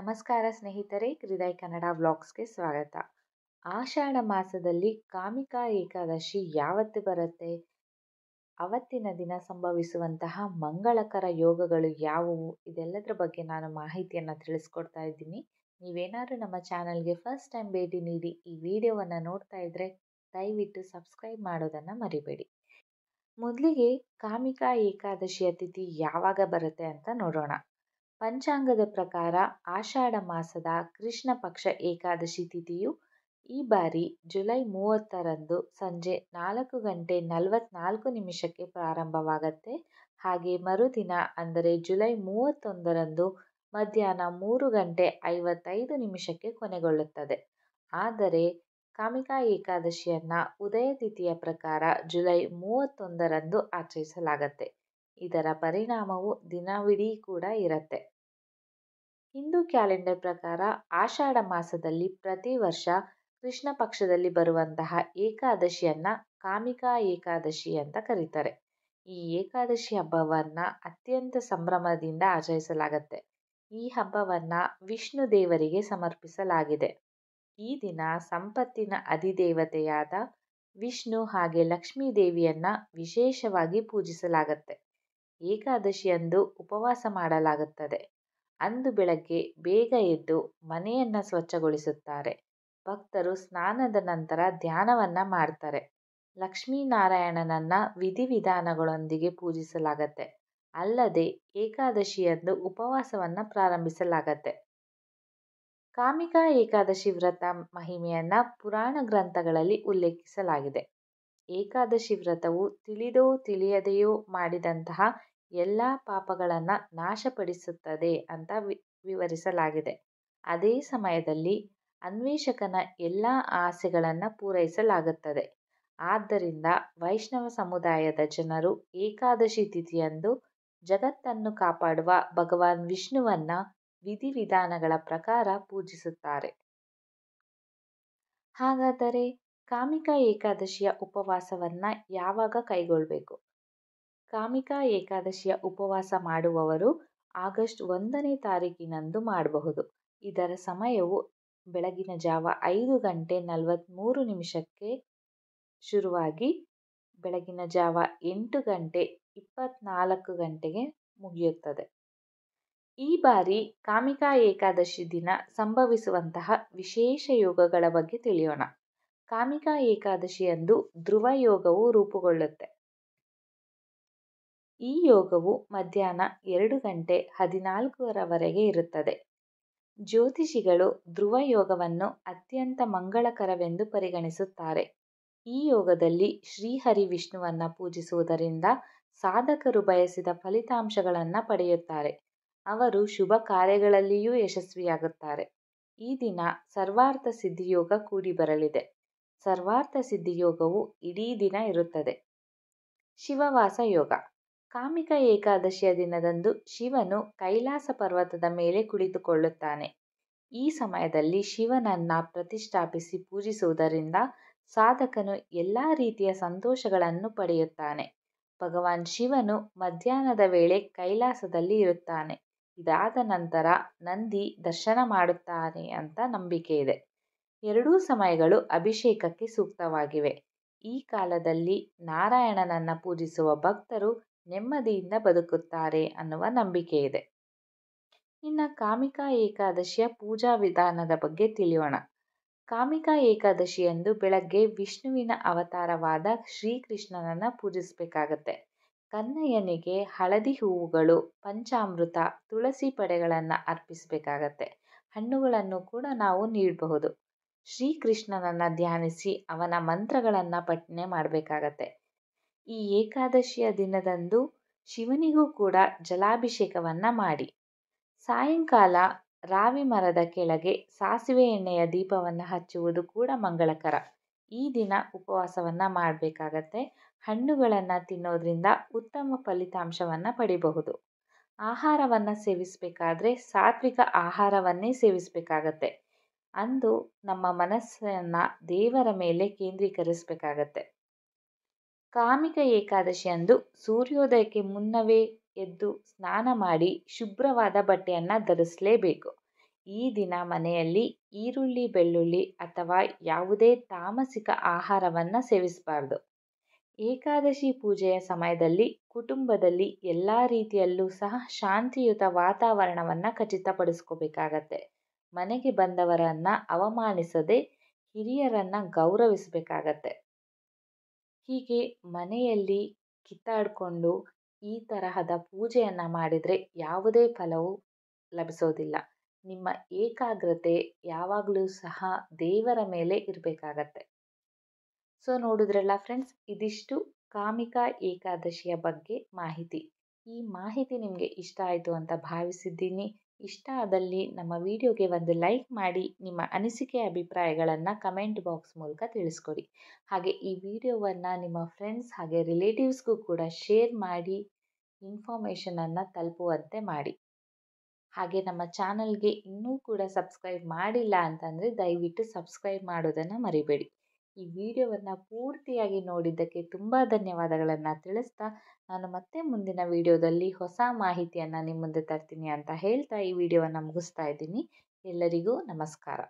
ನಮಸ್ಕಾರ ಸ್ನೇಹಿತರೆ ಹೃದಯ ಕನ್ನಡ ವ್ಲಾಗ್ಸ್ಗೆ ಸ್ವಾಗತ ಆಷಾಢ ಮಾಸದಲ್ಲಿ ಕಾಮಿಕಾ ಏಕಾದಶಿ ಯಾವತ್ತು ಬರುತ್ತೆ ಅವತ್ತಿನ ದಿನ ಸಂಭವಿಸುವಂತಹ ಮಂಗಳಕರ ಯೋಗಗಳು ಯಾವುವು ಇದೆಲ್ಲದರ ಬಗ್ಗೆ ನಾನು ಮಾಹಿತಿಯನ್ನು ತಿಳಿಸ್ಕೊಡ್ತಾ ಇದ್ದೀನಿ ನೀವೇನಾದರೂ ನಮ್ಮ ಚಾನಲ್ಗೆ ಫಸ್ಟ್ ಟೈಮ್ ಭೇಟಿ ನೀಡಿ ಈ ವಿಡಿಯೋವನ್ನು ನೋಡ್ತಾ ಇದ್ದರೆ ದಯವಿಟ್ಟು ಸಬ್ಸ್ಕ್ರೈಬ್ ಮಾಡೋದನ್ನು ಮರಿಬೇಡಿ ಮೊದಲಿಗೆ ಕಾಮಿಕಾ ಏಕಾದಶಿ ಅತಿಥಿ ಯಾವಾಗ ಬರುತ್ತೆ ಅಂತ ನೋಡೋಣ ಪಂಚಾಂಗದ ಪ್ರಕಾರ ಆಷಾಢ ಮಾಸದ ಕೃಷ್ಣ ಪಕ್ಷ ಏಕಾದಶಿ ತಿಥಿಯು ಈ ಬಾರಿ ಜುಲೈ ಮೂವತ್ತರಂದು ಸಂಜೆ ನಾಲ್ಕು ಗಂಟೆ ನಲವತ್ತ್ನಾಲ್ಕು ನಿಮಿಷಕ್ಕೆ ಪ್ರಾರಂಭವಾಗತ್ತೆ ಹಾಗೆ ಮರುದಿನ ಅಂದರೆ ಜುಲೈ ಮೂವತ್ತೊಂದರಂದು ಮಧ್ಯಾಹ್ನ ಮೂರು ಗಂಟೆ ಐವತ್ತೈದು ನಿಮಿಷಕ್ಕೆ ಕೊನೆಗೊಳ್ಳುತ್ತದೆ ಆದರೆ ಕಾಮಿಕಾ ಏಕಾದಶಿಯನ್ನು ಉದಯ ತಿಥಿಯ ಪ್ರಕಾರ ಜುಲೈ ಮೂವತ್ತೊಂದರಂದು ಆಚರಿಸಲಾಗತ್ತೆ ಇದರ ಪರಿಣಾಮವು ದಿನವಿಡೀ ಕೂಡ ಇರತ್ತೆ ಹಿಂದೂ ಕ್ಯಾಲೆಂಡರ್ ಪ್ರಕಾರ ಆಷಾಢ ಮಾಸದಲ್ಲಿ ಪ್ರತಿ ವರ್ಷ ಕೃಷ್ಣ ಪಕ್ಷದಲ್ಲಿ ಬರುವಂತಹ ಏಕಾದಶಿಯನ್ನ ಕಾಮಿಕಾ ಏಕಾದಶಿ ಅಂತ ಕರೀತಾರೆ ಈ ಏಕಾದಶಿ ಹಬ್ಬವನ್ನ ಅತ್ಯಂತ ಸಂಭ್ರಮದಿಂದ ಆಚರಿಸಲಾಗತ್ತೆ ಈ ಹಬ್ಬವನ್ನ ವಿಷ್ಣು ದೇವರಿಗೆ ಸಮರ್ಪಿಸಲಾಗಿದೆ ಈ ದಿನ ಸಂಪತ್ತಿನ ಅಧಿದೇವತೆಯಾದ ವಿಷ್ಣು ಹಾಗೆ ಲಕ್ಷ್ಮೀ ದೇವಿಯನ್ನ ವಿಶೇಷವಾಗಿ ಪೂಜಿಸಲಾಗತ್ತೆ ಏಕಾದಶಿಯಂದು ಉಪವಾಸ ಮಾಡಲಾಗುತ್ತದೆ ಅಂದು ಬೆಳಗ್ಗೆ ಬೇಗ ಎದ್ದು ಮನೆಯನ್ನು ಸ್ವಚ್ಛಗೊಳಿಸುತ್ತಾರೆ ಭಕ್ತರು ಸ್ನಾನದ ನಂತರ ಧ್ಯಾನವನ್ನು ಮಾಡ್ತಾರೆ ಲಕ್ಷ್ಮೀನಾರಾಯಣನನ್ನ ವಿಧಿವಿಧಾನಗಳೊಂದಿಗೆ ಪೂಜಿಸಲಾಗತ್ತೆ ಅಲ್ಲದೆ ಏಕಾದಶಿಯಂದು ಉಪವಾಸವನ್ನು ಪ್ರಾರಂಭಿಸಲಾಗತ್ತೆ ಕಾಮಿಕಾ ಏಕಾದಶಿ ವ್ರತ ಮಹಿಮೆಯನ್ನು ಪುರಾಣ ಗ್ರಂಥಗಳಲ್ಲಿ ಉಲ್ಲೇಖಿಸಲಾಗಿದೆ ಏಕಾದಶಿ ವ್ರತವು ತಿಳಿದೋ ತಿಳಿಯದೆಯೋ ಮಾಡಿದಂತಹ ಎಲ್ಲ ಪಾಪಗಳನ್ನು ನಾಶಪಡಿಸುತ್ತದೆ ಅಂತ ವಿವರಿಸಲಾಗಿದೆ ಅದೇ ಸಮಯದಲ್ಲಿ ಅನ್ವೇಷಕನ ಎಲ್ಲ ಆಸೆಗಳನ್ನು ಪೂರೈಸಲಾಗುತ್ತದೆ ಆದ್ದರಿಂದ ವೈಷ್ಣವ ಸಮುದಾಯದ ಜನರು ಏಕಾದಶಿ ತಿಥಿಯಂದು ಜಗತ್ತನ್ನು ಕಾಪಾಡುವ ಭಗವಾನ್ ವಿಷ್ಣುವನ್ನು ವಿಧಿವಿಧಾನಗಳ ಪ್ರಕಾರ ಪೂಜಿಸುತ್ತಾರೆ ಹಾಗಾದರೆ ಕಾಮಿಕ ಏಕಾದಶಿಯ ಉಪವಾಸವನ್ನು ಯಾವಾಗ ಕೈಗೊಳ್ಳಬೇಕು ಕಾಮಿಕಾ ಏಕಾದಶಿಯ ಉಪವಾಸ ಮಾಡುವವರು ಆಗಸ್ಟ್ ಒಂದನೇ ತಾರೀಕಿನಂದು ಮಾಡಬಹುದು ಇದರ ಸಮಯವು ಬೆಳಗಿನ ಜಾವ ಐದು ಗಂಟೆ ನಲವತ್ತ್ಮೂರು ನಿಮಿಷಕ್ಕೆ ಶುರುವಾಗಿ ಬೆಳಗಿನ ಜಾವ ಎಂಟು ಗಂಟೆ ಇಪ್ಪತ್ತ್ನಾಲ್ಕು ಗಂಟೆಗೆ ಮುಗಿಯುತ್ತದೆ ಈ ಬಾರಿ ಕಾಮಿಕಾ ಏಕಾದಶಿ ದಿನ ಸಂಭವಿಸುವಂತಹ ವಿಶೇಷ ಯೋಗಗಳ ಬಗ್ಗೆ ತಿಳಿಯೋಣ ಕಾಮಿಕಾ ಏಕಾದಶಿಯಂದು ಧ್ರುವ ಯೋಗವು ರೂಪುಗೊಳ್ಳುತ್ತೆ ಈ ಯೋಗವು ಮಧ್ಯಾಹ್ನ ಎರಡು ಗಂಟೆ ಹದಿನಾಲ್ಕರವರೆಗೆ ಇರುತ್ತದೆ ಜ್ಯೋತಿಷಿಗಳು ಧ್ರುವ ಯೋಗವನ್ನು ಅತ್ಯಂತ ಮಂಗಳಕರವೆಂದು ಪರಿಗಣಿಸುತ್ತಾರೆ ಈ ಯೋಗದಲ್ಲಿ ಶ್ರೀಹರಿ ವಿಷ್ಣುವನ್ನು ಪೂಜಿಸುವುದರಿಂದ ಸಾಧಕರು ಬಯಸಿದ ಫಲಿತಾಂಶಗಳನ್ನು ಪಡೆಯುತ್ತಾರೆ ಅವರು ಶುಭ ಕಾರ್ಯಗಳಲ್ಲಿಯೂ ಯಶಸ್ವಿಯಾಗುತ್ತಾರೆ ಈ ದಿನ ಸರ್ವಾರ್ಥ ಸಿದ್ಧಿಯೋಗ ಕೂಡಿ ಬರಲಿದೆ ಸರ್ವಾರ್ಥ ಸಿದ್ಧಿಯೋಗವು ಇಡೀ ದಿನ ಇರುತ್ತದೆ ಶಿವವಾಸ ಯೋಗ ಕಾಮಿಕ ಏಕಾದಶಿಯ ದಿನದಂದು ಶಿವನು ಕೈಲಾಸ ಪರ್ವತದ ಮೇಲೆ ಕುಳಿತುಕೊಳ್ಳುತ್ತಾನೆ ಈ ಸಮಯದಲ್ಲಿ ಶಿವನನ್ನು ಪ್ರತಿಷ್ಠಾಪಿಸಿ ಪೂಜಿಸುವುದರಿಂದ ಸಾಧಕನು ಎಲ್ಲ ರೀತಿಯ ಸಂತೋಷಗಳನ್ನು ಪಡೆಯುತ್ತಾನೆ ಭಗವಾನ್ ಶಿವನು ಮಧ್ಯಾಹ್ನದ ವೇಳೆ ಕೈಲಾಸದಲ್ಲಿ ಇರುತ್ತಾನೆ ಇದಾದ ನಂತರ ನಂದಿ ದರ್ಶನ ಮಾಡುತ್ತಾನೆ ಅಂತ ನಂಬಿಕೆ ಇದೆ ಎರಡೂ ಸಮಯಗಳು ಅಭಿಷೇಕಕ್ಕೆ ಸೂಕ್ತವಾಗಿವೆ ಈ ಕಾಲದಲ್ಲಿ ನಾರಾಯಣನನ್ನು ಪೂಜಿಸುವ ಭಕ್ತರು ನೆಮ್ಮದಿಯಿಂದ ಬದುಕುತ್ತಾರೆ ಅನ್ನುವ ನಂಬಿಕೆ ಇದೆ ಇನ್ನು ಕಾಮಿಕಾ ಏಕಾದಶಿಯ ಪೂಜಾ ವಿಧಾನದ ಬಗ್ಗೆ ತಿಳಿಯೋಣ ಕಾಮಿಕಾ ಏಕಾದಶಿಯಂದು ಬೆಳಗ್ಗೆ ವಿಷ್ಣುವಿನ ಅವತಾರವಾದ ಶ್ರೀಕೃಷ್ಣನನ್ನು ಪೂಜಿಸಬೇಕಾಗತ್ತೆ ಕನ್ನಯ್ಯನಿಗೆ ಹಳದಿ ಹೂವುಗಳು ಪಂಚಾಮೃತ ತುಳಸಿ ಪಡೆಗಳನ್ನು ಅರ್ಪಿಸಬೇಕಾಗತ್ತೆ ಹಣ್ಣುಗಳನ್ನು ಕೂಡ ನಾವು ನೀಡಬಹುದು ಶ್ರೀಕೃಷ್ಣನನ್ನು ಧ್ಯಾನಿಸಿ ಅವನ ಮಂತ್ರಗಳನ್ನು ಪಠನೆ ಮಾಡಬೇಕಾಗತ್ತೆ ಈ ಏಕಾದಶಿಯ ದಿನದಂದು ಶಿವನಿಗೂ ಕೂಡ ಜಲಾಭಿಷೇಕವನ್ನು ಮಾಡಿ ಸಾಯಂಕಾಲ ರಾವಿ ಮರದ ಕೆಳಗೆ ಸಾಸಿವೆ ಎಣ್ಣೆಯ ದೀಪವನ್ನು ಹಚ್ಚುವುದು ಕೂಡ ಮಂಗಳಕರ ಈ ದಿನ ಉಪವಾಸವನ್ನು ಮಾಡಬೇಕಾಗತ್ತೆ ಹಣ್ಣುಗಳನ್ನು ತಿನ್ನೋದ್ರಿಂದ ಉತ್ತಮ ಫಲಿತಾಂಶವನ್ನು ಪಡಿಬಹುದು ಆಹಾರವನ್ನು ಸೇವಿಸಬೇಕಾದ್ರೆ ಸಾತ್ವಿಕ ಆಹಾರವನ್ನೇ ಸೇವಿಸಬೇಕಾಗತ್ತೆ ಅಂದು ನಮ್ಮ ಮನಸ್ಸನ್ನು ದೇವರ ಮೇಲೆ ಕೇಂದ್ರೀಕರಿಸಬೇಕಾಗತ್ತೆ ಕಾಮಿಕ ಏಕಾದಶಿಯಂದು ಸೂರ್ಯೋದಯಕ್ಕೆ ಮುನ್ನವೇ ಎದ್ದು ಸ್ನಾನ ಮಾಡಿ ಶುಭ್ರವಾದ ಬಟ್ಟೆಯನ್ನು ಧರಿಸಲೇಬೇಕು ಈ ದಿನ ಮನೆಯಲ್ಲಿ ಈರುಳ್ಳಿ ಬೆಳ್ಳುಳ್ಳಿ ಅಥವಾ ಯಾವುದೇ ತಾಮಸಿಕ ಆಹಾರವನ್ನು ಸೇವಿಸಬಾರ್ದು ಏಕಾದಶಿ ಪೂಜೆಯ ಸಮಯದಲ್ಲಿ ಕುಟುಂಬದಲ್ಲಿ ಎಲ್ಲ ರೀತಿಯಲ್ಲೂ ಸಹ ಶಾಂತಿಯುತ ವಾತಾವರಣವನ್ನು ಖಚಿತಪಡಿಸ್ಕೋಬೇಕಾಗತ್ತೆ ಮನೆಗೆ ಬಂದವರನ್ನು ಅವಮಾನಿಸದೆ ಹಿರಿಯರನ್ನು ಗೌರವಿಸಬೇಕಾಗತ್ತೆ ಹೀಗೆ ಮನೆಯಲ್ಲಿ ಕಿತ್ತಾಡಿಕೊಂಡು ಈ ತರಹದ ಪೂಜೆಯನ್ನು ಮಾಡಿದರೆ ಯಾವುದೇ ಫಲವು ಲಭಿಸೋದಿಲ್ಲ ನಿಮ್ಮ ಏಕಾಗ್ರತೆ ಯಾವಾಗಲೂ ಸಹ ದೇವರ ಮೇಲೆ ಇರಬೇಕಾಗತ್ತೆ ಸೊ ನೋಡಿದ್ರಲ್ಲ ಫ್ರೆಂಡ್ಸ್ ಇದಿಷ್ಟು ಕಾಮಿಕಾ ಏಕಾದಶಿಯ ಬಗ್ಗೆ ಮಾಹಿತಿ ಈ ಮಾಹಿತಿ ನಿಮಗೆ ಇಷ್ಟ ಆಯಿತು ಅಂತ ಭಾವಿಸಿದ್ದೀನಿ ಇಷ್ಟ ಆದಲ್ಲಿ ನಮ್ಮ ವಿಡಿಯೋಗೆ ಒಂದು ಲೈಕ್ ಮಾಡಿ ನಿಮ್ಮ ಅನಿಸಿಕೆ ಅಭಿಪ್ರಾಯಗಳನ್ನು ಕಮೆಂಟ್ ಬಾಕ್ಸ್ ಮೂಲಕ ತಿಳಿಸ್ಕೊಡಿ ಹಾಗೆ ಈ ವಿಡಿಯೋವನ್ನು ನಿಮ್ಮ ಫ್ರೆಂಡ್ಸ್ ಹಾಗೆ ರಿಲೇಟಿವ್ಸ್ಗೂ ಕೂಡ ಶೇರ್ ಮಾಡಿ ಇನ್ಫಾರ್ಮೇಷನನ್ನು ತಲುಪುವಂತೆ ಮಾಡಿ ಹಾಗೆ ನಮ್ಮ ಚಾನಲ್ಗೆ ಇನ್ನೂ ಕೂಡ ಸಬ್ಸ್ಕ್ರೈಬ್ ಮಾಡಿಲ್ಲ ಅಂತಂದರೆ ದಯವಿಟ್ಟು ಸಬ್ಸ್ಕ್ರೈಬ್ ಮಾಡೋದನ್ನು ಮರಿಬೇಡಿ ಈ ವಿಡಿಯೋವನ್ನು ಪೂರ್ತಿಯಾಗಿ ನೋಡಿದ್ದಕ್ಕೆ ತುಂಬ ಧನ್ಯವಾದಗಳನ್ನು ತಿಳಿಸ್ತಾ ನಾನು ಮತ್ತೆ ಮುಂದಿನ ವಿಡಿಯೋದಲ್ಲಿ ಹೊಸ ಮಾಹಿತಿಯನ್ನು ನಿಮ್ಮ ಮುಂದೆ ತರ್ತೀನಿ ಅಂತ ಹೇಳ್ತಾ ಈ ವಿಡಿಯೋವನ್ನು ಮುಗಿಸ್ತಾ ಇದ್ದೀನಿ ಎಲ್ಲರಿಗೂ ನಮಸ್ಕಾರ